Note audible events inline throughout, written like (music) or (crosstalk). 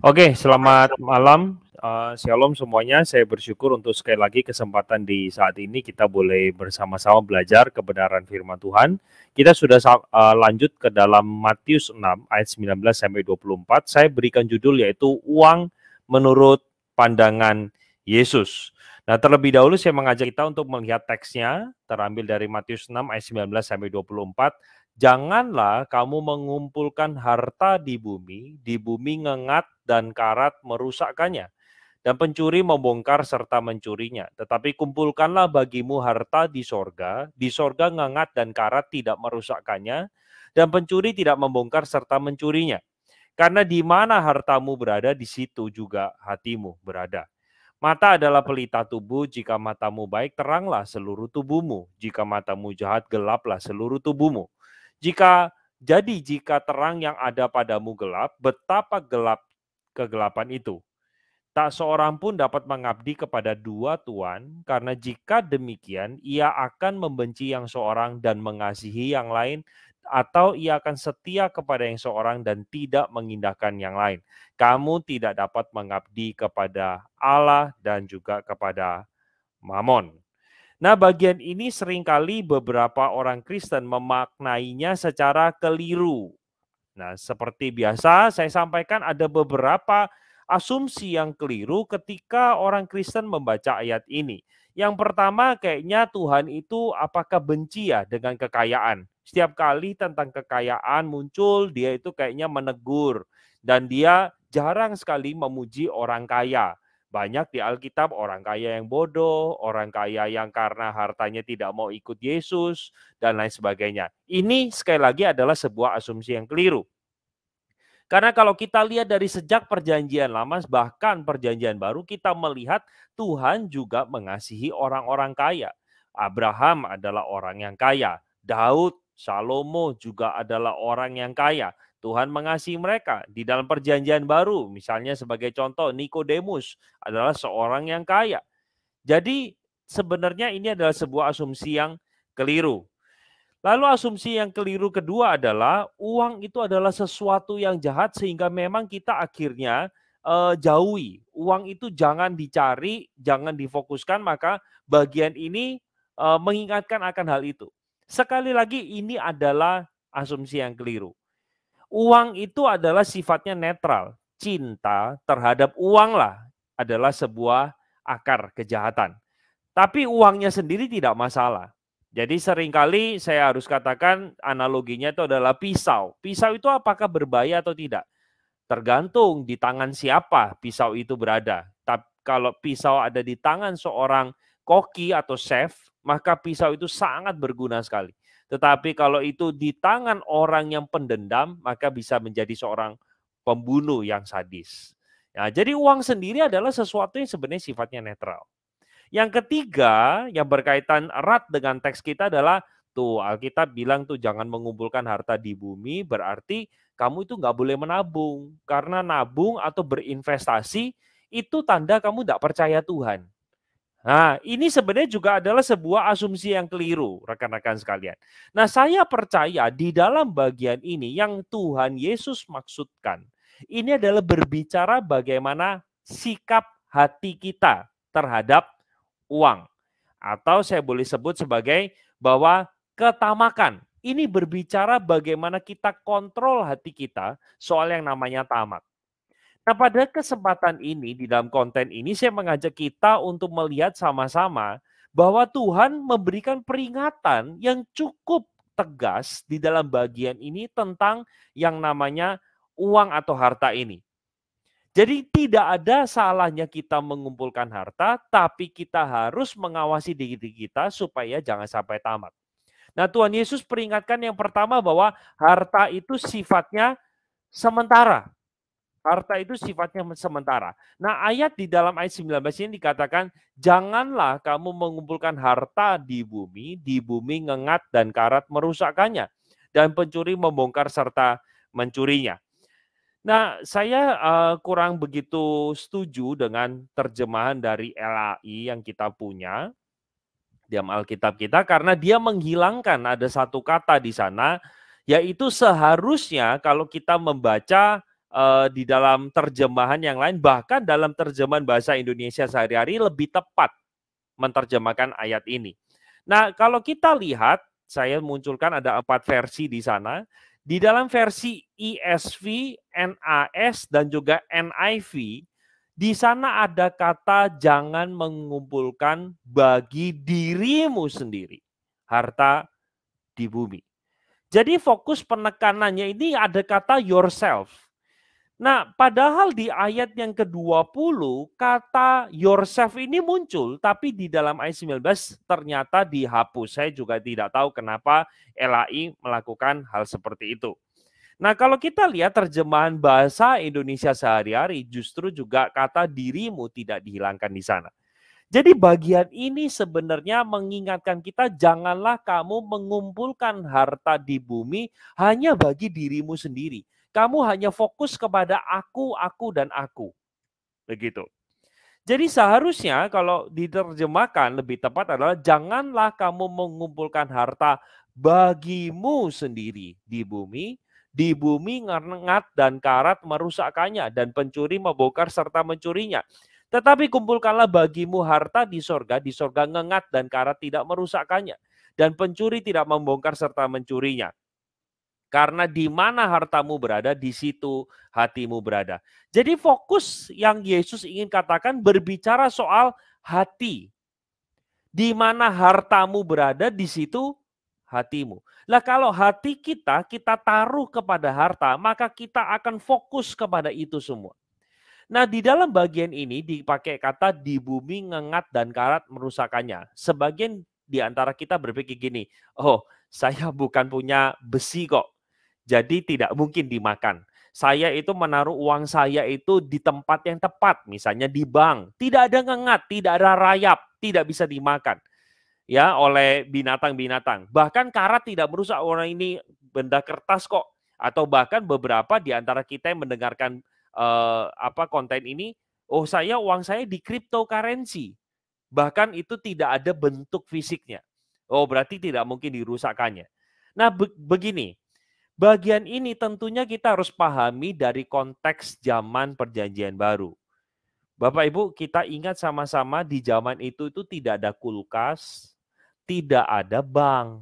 Oke, selamat malam. Uh, shalom semuanya. Saya bersyukur untuk sekali lagi kesempatan di saat ini kita boleh bersama-sama belajar kebenaran firman Tuhan. Kita sudah uh, lanjut ke dalam Matius 6 ayat 19 sampai 24. Saya berikan judul yaitu uang menurut pandangan Yesus. Nah, terlebih dahulu saya mengajak kita untuk melihat teksnya terambil dari Matius 6 ayat 19 sampai 24 Janganlah kamu mengumpulkan harta di bumi, di bumi ngengat dan karat merusakkannya, dan pencuri membongkar serta mencurinya. Tetapi kumpulkanlah bagimu harta di sorga, di sorga ngengat dan karat tidak merusakkannya, dan pencuri tidak membongkar serta mencurinya. Karena di mana hartamu berada, di situ juga hatimu berada. Mata adalah pelita tubuh, jika matamu baik teranglah seluruh tubuhmu, jika matamu jahat gelaplah seluruh tubuhmu. Jika jadi jika terang yang ada padamu gelap, betapa gelap kegelapan itu. Tak seorang pun dapat mengabdi kepada dua tuan, karena jika demikian ia akan membenci yang seorang dan mengasihi yang lain, atau ia akan setia kepada yang seorang dan tidak mengindahkan yang lain. Kamu tidak dapat mengabdi kepada Allah dan juga kepada Mamon. Nah, bagian ini seringkali beberapa orang Kristen memaknainya secara keliru. Nah, seperti biasa saya sampaikan ada beberapa asumsi yang keliru ketika orang Kristen membaca ayat ini. Yang pertama kayaknya Tuhan itu apakah benci ya dengan kekayaan? Setiap kali tentang kekayaan muncul, dia itu kayaknya menegur dan dia jarang sekali memuji orang kaya. Banyak di Alkitab orang kaya yang bodoh, orang kaya yang karena hartanya tidak mau ikut Yesus, dan lain sebagainya. Ini sekali lagi adalah sebuah asumsi yang keliru. Karena kalau kita lihat dari sejak perjanjian lama, bahkan perjanjian baru, kita melihat Tuhan juga mengasihi orang-orang kaya. Abraham adalah orang yang kaya, Daud, Salomo juga adalah orang yang kaya. Tuhan mengasihi mereka. Di dalam perjanjian baru, misalnya sebagai contoh Nikodemus adalah seorang yang kaya. Jadi sebenarnya ini adalah sebuah asumsi yang keliru. Lalu asumsi yang keliru kedua adalah uang itu adalah sesuatu yang jahat sehingga memang kita akhirnya e, jauhi. Uang itu jangan dicari, jangan difokuskan, maka bagian ini e, mengingatkan akan hal itu. Sekali lagi ini adalah asumsi yang keliru uang itu adalah sifatnya netral. Cinta terhadap uanglah adalah sebuah akar kejahatan. Tapi uangnya sendiri tidak masalah. Jadi seringkali saya harus katakan analoginya itu adalah pisau. Pisau itu apakah berbahaya atau tidak? Tergantung di tangan siapa pisau itu berada. Tapi kalau pisau ada di tangan seorang koki atau chef, maka pisau itu sangat berguna sekali. Tetapi kalau itu di tangan orang yang pendendam, maka bisa menjadi seorang pembunuh yang sadis. Nah, jadi uang sendiri adalah sesuatu yang sebenarnya sifatnya netral. Yang ketiga yang berkaitan erat dengan teks kita adalah tuh Alkitab bilang tuh jangan mengumpulkan harta di bumi berarti kamu itu nggak boleh menabung karena nabung atau berinvestasi itu tanda kamu tidak percaya Tuhan. Nah, ini sebenarnya juga adalah sebuah asumsi yang keliru, rekan-rekan sekalian. Nah, saya percaya di dalam bagian ini yang Tuhan Yesus maksudkan, ini adalah berbicara bagaimana sikap hati kita terhadap uang. Atau saya boleh sebut sebagai bahwa ketamakan. Ini berbicara bagaimana kita kontrol hati kita soal yang namanya tamak. Nah, pada kesempatan ini di dalam konten ini saya mengajak kita untuk melihat sama-sama bahwa Tuhan memberikan peringatan yang cukup tegas di dalam bagian ini tentang yang namanya uang atau harta ini. Jadi tidak ada salahnya kita mengumpulkan harta, tapi kita harus mengawasi diri kita supaya jangan sampai tamat. Nah Tuhan Yesus peringatkan yang pertama bahwa harta itu sifatnya sementara. Harta itu sifatnya sementara. Nah ayat di dalam ayat 19 ini dikatakan, janganlah kamu mengumpulkan harta di bumi, di bumi ngengat dan karat merusakkannya, dan pencuri membongkar serta mencurinya. Nah, saya uh, kurang begitu setuju dengan terjemahan dari LAI yang kita punya dalam Alkitab kita karena dia menghilangkan ada satu kata di sana yaitu seharusnya kalau kita membaca uh, di dalam terjemahan yang lain bahkan dalam terjemahan bahasa Indonesia sehari-hari lebih tepat menerjemahkan ayat ini. Nah, kalau kita lihat saya munculkan ada empat versi di sana. Di dalam versi ESV, NAS dan juga NIV di sana ada kata jangan mengumpulkan bagi dirimu sendiri harta di bumi. Jadi fokus penekanannya ini ada kata yourself. Nah, padahal di ayat yang ke-20 kata yourself ini muncul tapi di dalam ayat 19 ternyata dihapus. Saya juga tidak tahu kenapa LAI melakukan hal seperti itu. Nah, kalau kita lihat terjemahan bahasa Indonesia sehari-hari justru juga kata dirimu tidak dihilangkan di sana. Jadi bagian ini sebenarnya mengingatkan kita janganlah kamu mengumpulkan harta di bumi hanya bagi dirimu sendiri. Kamu hanya fokus kepada aku, aku, dan aku. Begitu. Jadi seharusnya kalau diterjemahkan lebih tepat adalah janganlah kamu mengumpulkan harta bagimu sendiri di bumi, di bumi ngengat dan karat merusakkannya dan pencuri membongkar serta mencurinya. Tetapi kumpulkanlah bagimu harta di sorga, di sorga ngengat dan karat tidak merusakkannya Dan pencuri tidak membongkar serta mencurinya. Karena di mana hartamu berada, di situ hatimu berada. Jadi fokus yang Yesus ingin katakan berbicara soal hati. Di mana hartamu berada, di situ hatimu. Lah kalau hati kita kita taruh kepada harta, maka kita akan fokus kepada itu semua. Nah, di dalam bagian ini dipakai kata di bumi ngengat dan karat merusakannya. Sebagian di antara kita berpikir gini, oh saya bukan punya besi kok, jadi tidak mungkin dimakan. Saya itu menaruh uang saya itu di tempat yang tepat, misalnya di bank. Tidak ada ngengat, tidak ada rayap, tidak bisa dimakan ya oleh binatang-binatang. Bahkan karat tidak merusak orang ini benda kertas kok atau bahkan beberapa di antara kita yang mendengarkan eh, apa konten ini, oh saya uang saya di cryptocurrency. Bahkan itu tidak ada bentuk fisiknya. Oh berarti tidak mungkin dirusakannya. Nah be begini, Bagian ini tentunya kita harus pahami dari konteks zaman perjanjian baru. Bapak Ibu, kita ingat sama-sama di zaman itu itu tidak ada kulkas, tidak ada bank.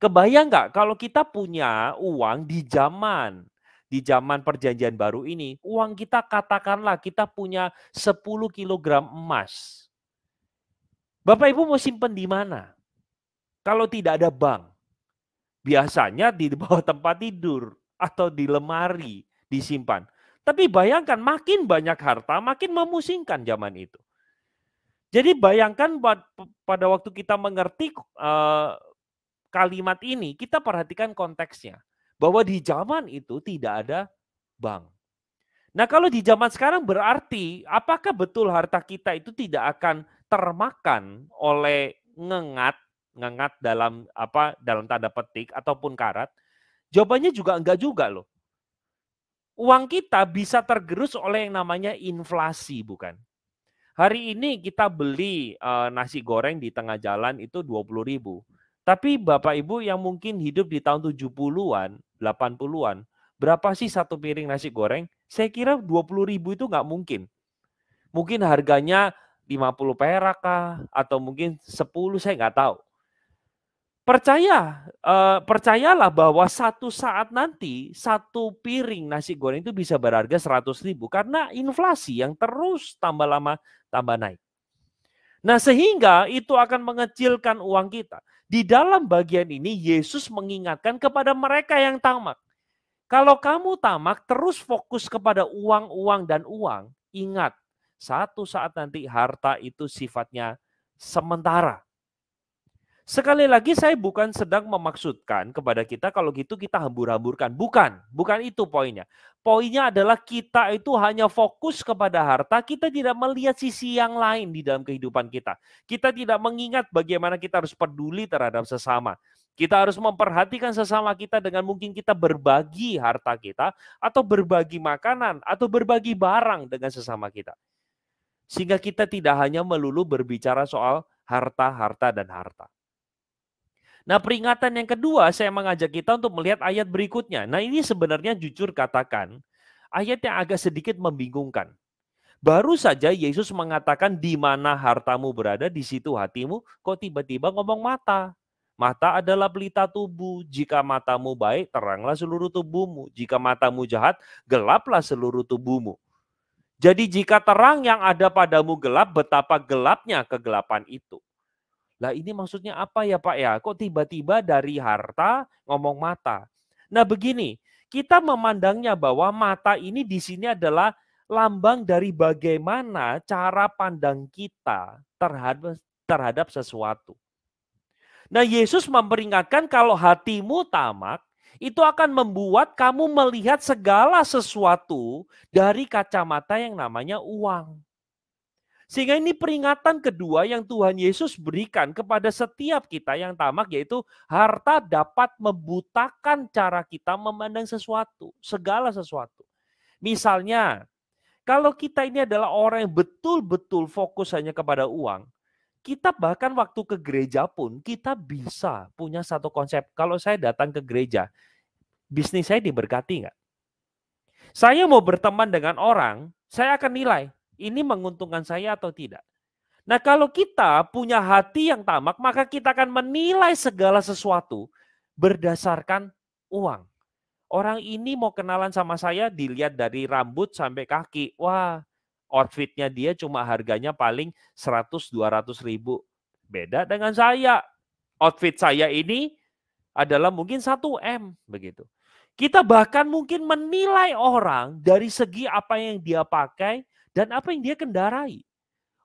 Kebayang nggak kalau kita punya uang di zaman di zaman perjanjian baru ini, uang kita katakanlah kita punya 10 kg emas. Bapak Ibu mau simpen di mana? Kalau tidak ada bank biasanya di bawah (laughs) tempat tidur atau di lemari disimpan. Tapi bayangkan makin banyak harta makin memusingkan zaman itu. Jadi bayangkan pada waktu kita mengerti eh, kalimat ini, kita perhatikan konteksnya. Bahwa di zaman itu tidak ada bank. Nah kalau di zaman sekarang berarti apakah betul harta kita itu tidak akan termakan oleh ngengat ngengat dalam apa dalam tanda petik ataupun karat? Jawabannya juga enggak juga loh. Uang kita bisa tergerus oleh yang namanya inflasi, bukan? Hari ini kita beli uh, nasi goreng di tengah jalan itu puluh ribu. Tapi Bapak Ibu yang mungkin hidup di tahun 70-an, 80-an, berapa sih satu piring nasi goreng? Saya kira puluh ribu itu nggak mungkin. Mungkin harganya 50 perak kah? Atau mungkin 10, saya nggak tahu percaya uh, percayalah bahwa satu saat nanti satu piring nasi goreng itu bisa berharga 100 ribu karena inflasi yang terus tambah lama tambah naik. Nah sehingga itu akan mengecilkan uang kita. Di dalam bagian ini Yesus mengingatkan kepada mereka yang tamak. Kalau kamu tamak terus fokus kepada uang-uang dan uang, ingat satu saat nanti harta itu sifatnya sementara Sekali lagi saya bukan sedang memaksudkan kepada kita kalau gitu kita hambur-hamburkan. Bukan, bukan itu poinnya. Poinnya adalah kita itu hanya fokus kepada harta, kita tidak melihat sisi yang lain di dalam kehidupan kita. Kita tidak mengingat bagaimana kita harus peduli terhadap sesama. Kita harus memperhatikan sesama kita dengan mungkin kita berbagi harta kita atau berbagi makanan atau berbagi barang dengan sesama kita. Sehingga kita tidak hanya melulu berbicara soal harta, harta, dan harta. Nah, peringatan yang kedua saya mengajak kita untuk melihat ayat berikutnya. Nah, ini sebenarnya jujur katakan ayat yang agak sedikit membingungkan. Baru saja Yesus mengatakan di mana hartamu berada, di situ hatimu, kok tiba-tiba ngomong mata. Mata adalah pelita tubuh. Jika matamu baik, teranglah seluruh tubuhmu. Jika matamu jahat, gelaplah seluruh tubuhmu. Jadi jika terang yang ada padamu gelap, betapa gelapnya kegelapan itu. Lah ini maksudnya apa ya Pak ya? Kok tiba-tiba dari harta ngomong mata? Nah begini, kita memandangnya bahwa mata ini di sini adalah lambang dari bagaimana cara pandang kita terhadap terhadap sesuatu. Nah, Yesus memperingatkan kalau hatimu tamak, itu akan membuat kamu melihat segala sesuatu dari kacamata yang namanya uang. Sehingga ini peringatan kedua yang Tuhan Yesus berikan kepada setiap kita yang tamak yaitu harta dapat membutakan cara kita memandang sesuatu, segala sesuatu. Misalnya, kalau kita ini adalah orang yang betul-betul fokus hanya kepada uang, kita bahkan waktu ke gereja pun kita bisa punya satu konsep. Kalau saya datang ke gereja, bisnis saya diberkati nggak? Saya mau berteman dengan orang, saya akan nilai ini menguntungkan saya atau tidak? Nah, kalau kita punya hati yang tamak, maka kita akan menilai segala sesuatu berdasarkan uang. Orang ini mau kenalan sama saya dilihat dari rambut sampai kaki. Wah, outfitnya dia cuma harganya paling 100-200 ribu. Beda dengan saya. Outfit saya ini adalah mungkin 1M begitu. Kita bahkan mungkin menilai orang dari segi apa yang dia pakai, dan apa yang dia kendarai.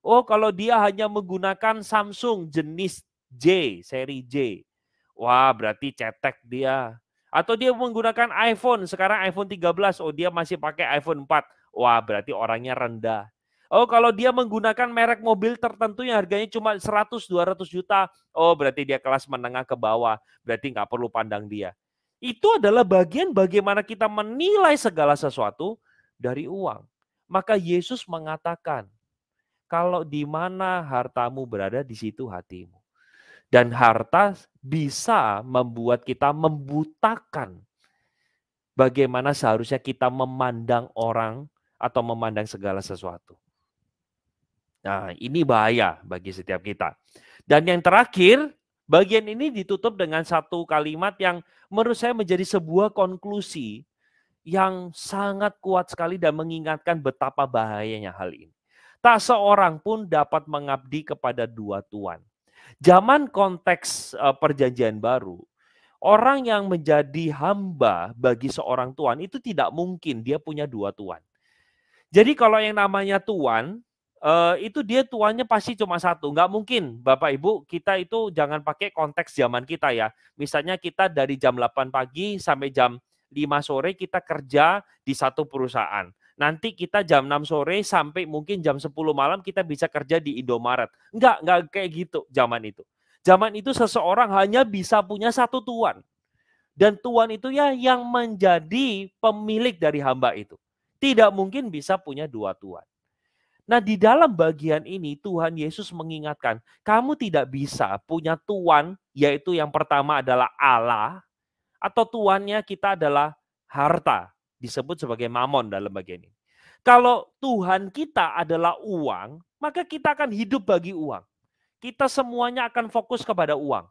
Oh, kalau dia hanya menggunakan Samsung jenis J, seri J. Wah, berarti cetek dia. Atau dia menggunakan iPhone, sekarang iPhone 13, oh dia masih pakai iPhone 4. Wah, berarti orangnya rendah. Oh, kalau dia menggunakan merek mobil tertentu yang harganya cuma 100-200 juta, oh berarti dia kelas menengah ke bawah, berarti nggak perlu pandang dia. Itu adalah bagian bagaimana kita menilai segala sesuatu dari uang. Maka Yesus mengatakan, kalau di mana hartamu berada, di situ hatimu. Dan harta bisa membuat kita membutakan bagaimana seharusnya kita memandang orang atau memandang segala sesuatu. Nah, ini bahaya bagi setiap kita. Dan yang terakhir, bagian ini ditutup dengan satu kalimat yang menurut saya menjadi sebuah konklusi yang sangat kuat sekali dan mengingatkan betapa bahayanya hal ini. Tak seorang pun dapat mengabdi kepada dua tuan. Zaman konteks eh, perjanjian baru, orang yang menjadi hamba bagi seorang tuan itu tidak mungkin dia punya dua tuan. Jadi kalau yang namanya tuan, eh, itu dia tuannya pasti cuma satu. Enggak mungkin, Bapak Ibu, kita itu jangan pakai konteks zaman kita ya. Misalnya kita dari jam 8 pagi sampai jam 5 sore kita kerja di satu perusahaan. Nanti kita jam 6 sore sampai mungkin jam 10 malam kita bisa kerja di Indomaret. Enggak, enggak kayak gitu zaman itu. Zaman itu seseorang hanya bisa punya satu tuan. Dan tuan itu ya yang menjadi pemilik dari hamba itu. Tidak mungkin bisa punya dua tuan. Nah, di dalam bagian ini Tuhan Yesus mengingatkan, kamu tidak bisa punya tuan, yaitu yang pertama adalah Allah, atau tuannya kita adalah harta, disebut sebagai mamon dalam bagian ini. Kalau Tuhan kita adalah uang, maka kita akan hidup bagi uang. Kita semuanya akan fokus kepada uang.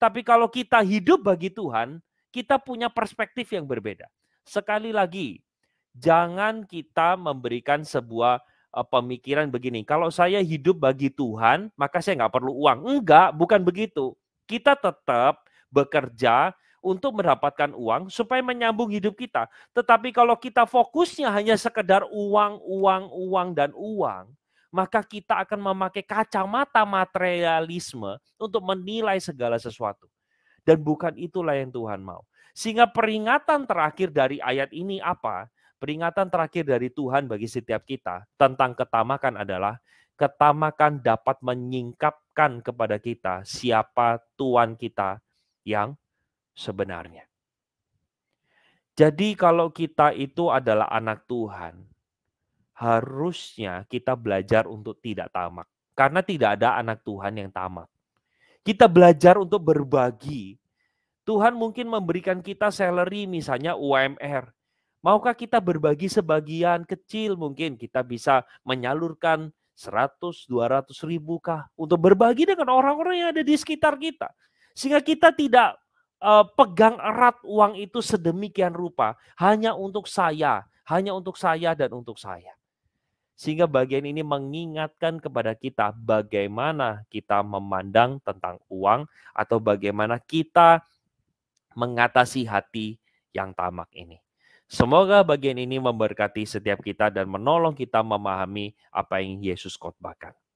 Tapi kalau kita hidup bagi Tuhan, kita punya perspektif yang berbeda. Sekali lagi, jangan kita memberikan sebuah eh, pemikiran begini. Kalau saya hidup bagi Tuhan, maka saya nggak perlu uang. Enggak, bukan begitu. Kita tetap bekerja untuk mendapatkan uang supaya menyambung hidup kita. Tetapi kalau kita fokusnya hanya sekedar uang, uang, uang, dan uang, maka kita akan memakai kacamata materialisme untuk menilai segala sesuatu. Dan bukan itulah yang Tuhan mau. Sehingga peringatan terakhir dari ayat ini apa? Peringatan terakhir dari Tuhan bagi setiap kita tentang ketamakan adalah ketamakan dapat menyingkapkan kepada kita siapa Tuhan kita yang sebenarnya. Jadi kalau kita itu adalah anak Tuhan, harusnya kita belajar untuk tidak tamak. Karena tidak ada anak Tuhan yang tamak. Kita belajar untuk berbagi. Tuhan mungkin memberikan kita salary misalnya UMR. Maukah kita berbagi sebagian kecil mungkin kita bisa menyalurkan 100, 200 ribu kah untuk berbagi dengan orang-orang yang ada di sekitar kita. Sehingga kita tidak uh, pegang erat uang itu sedemikian rupa hanya untuk saya, hanya untuk saya dan untuk saya. Sehingga bagian ini mengingatkan kepada kita bagaimana kita memandang tentang uang atau bagaimana kita mengatasi hati yang tamak ini. Semoga bagian ini memberkati setiap kita dan menolong kita memahami apa yang Yesus khotbahkan.